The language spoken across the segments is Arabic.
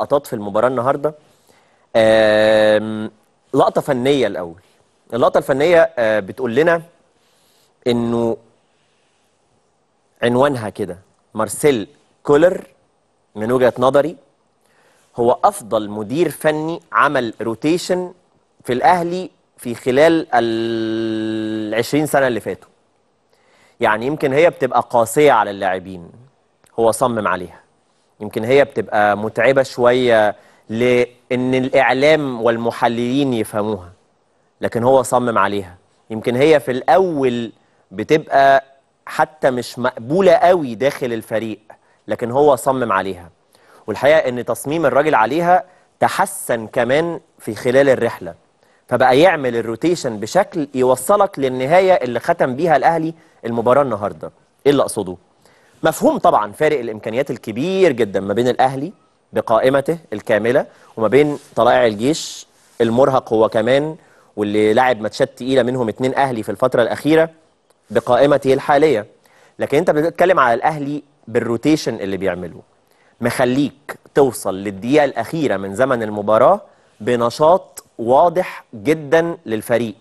لقطات في المباراه النهارده لقطه فنيه الاول اللقطه الفنيه آه، بتقول لنا انه عنوانها كده مارسيل كولر من وجهه نظري هو افضل مدير فني عمل روتيشن في الاهلي في خلال ال 20 سنه اللي فاتوا يعني يمكن هي بتبقى قاسيه على اللاعبين هو صمم عليها يمكن هي بتبقى متعبه شويه لان الاعلام والمحللين يفهموها لكن هو صمم عليها يمكن هي في الاول بتبقى حتى مش مقبوله قوي داخل الفريق لكن هو صمم عليها والحقيقه ان تصميم الراجل عليها تحسن كمان في خلال الرحله فبقى يعمل الروتيشن بشكل يوصلك للنهايه اللي ختم بيها الاهلي المباراه النهارده ايه اللي اقصده مفهوم طبعا فارق الامكانيات الكبير جدا ما بين الاهلي بقائمته الكامله وما بين طلائع الجيش المرهق هو كمان واللي لعب ماتشات تقيله منهم اتنين اهلي في الفتره الاخيره بقائمته الحاليه لكن انت بتتكلم على الاهلي بالروتيشن اللي بيعمله مخليك توصل للدقيقه الاخيره من زمن المباراه بنشاط واضح جدا للفريق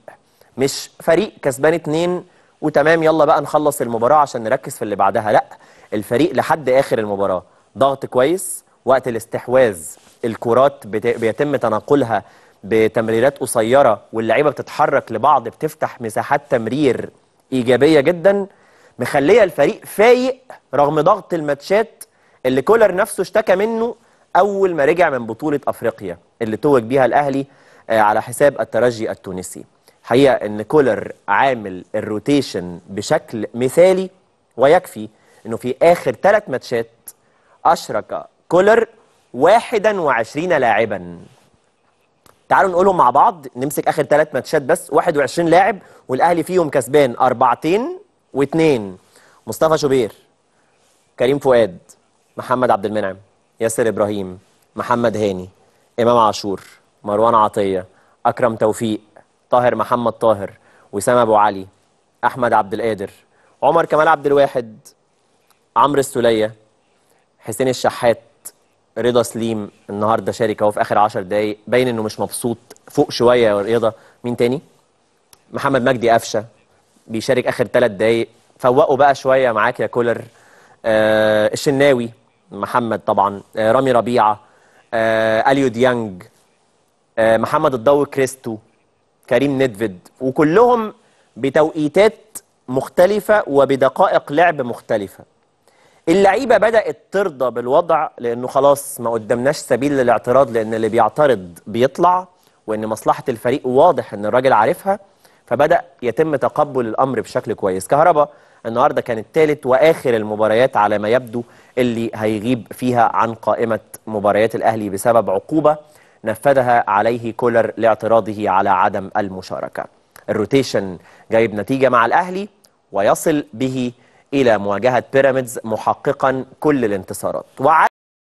مش فريق كسبان اتنين وتمام يلا بقى نخلص المباراه عشان نركز في اللي بعدها لا الفريق لحد اخر المباراه ضغط كويس وقت الاستحواذ الكرات بيتم تناقلها بتمريرات قصيره واللعيبه بتتحرك لبعض بتفتح مساحات تمرير ايجابيه جدا مخليه الفريق فايق رغم ضغط الماتشات اللي كولر نفسه اشتكى منه اول ما رجع من بطوله افريقيا اللي توج بيها الاهلي آه، على حساب الترجي التونسي حقيقه ان كولر عامل الروتيشن بشكل مثالي ويكفي انه في اخر ثلاث ماتشات اشرك كولر 21 لاعبا تعالوا نقولهم مع بعض نمسك اخر ثلاث ماتشات بس 21 لاعب والاهلي فيهم كسبان اربعتين واثنين مصطفى شوبير كريم فؤاد محمد عبد المنعم ياسر ابراهيم محمد هاني امام عاشور مروان عطيه اكرم توفيق طاهر محمد طاهر وسام ابو علي احمد عبد القادر عمر كمال عبد الواحد عمرو السوليه حسين الشحات رضا سليم النهارده شارك اهو في اخر 10 دقايق باين انه مش مبسوط فوق شويه يا رضا مين تاني محمد مجدي قفشه بيشارك اخر 3 دقايق فوقوا بقى شويه معاك يا كولر آه الشناوي محمد طبعا آه رامي ربيعه آه اليو ديانج آه محمد الضو كريستو كريم نيدفيد وكلهم بتوقيتات مختلفة وبدقائق لعب مختلفة اللعيبة بدأت ترضى بالوضع لأنه خلاص ما قدمناش سبيل للاعتراض لأن اللي بيعترض بيطلع وأن مصلحة الفريق واضح أن الراجل عارفها فبدأ يتم تقبل الأمر بشكل كويس كهربا النهاردة كانت الثالث وآخر المباريات على ما يبدو اللي هيغيب فيها عن قائمة مباريات الأهلي بسبب عقوبة نفذها عليه كولر لاعتراضه على عدم المشاركة الروتيشن جايب نتيجة مع الأهلي ويصل به إلى مواجهة بيراميدز محققا كل الانتصارات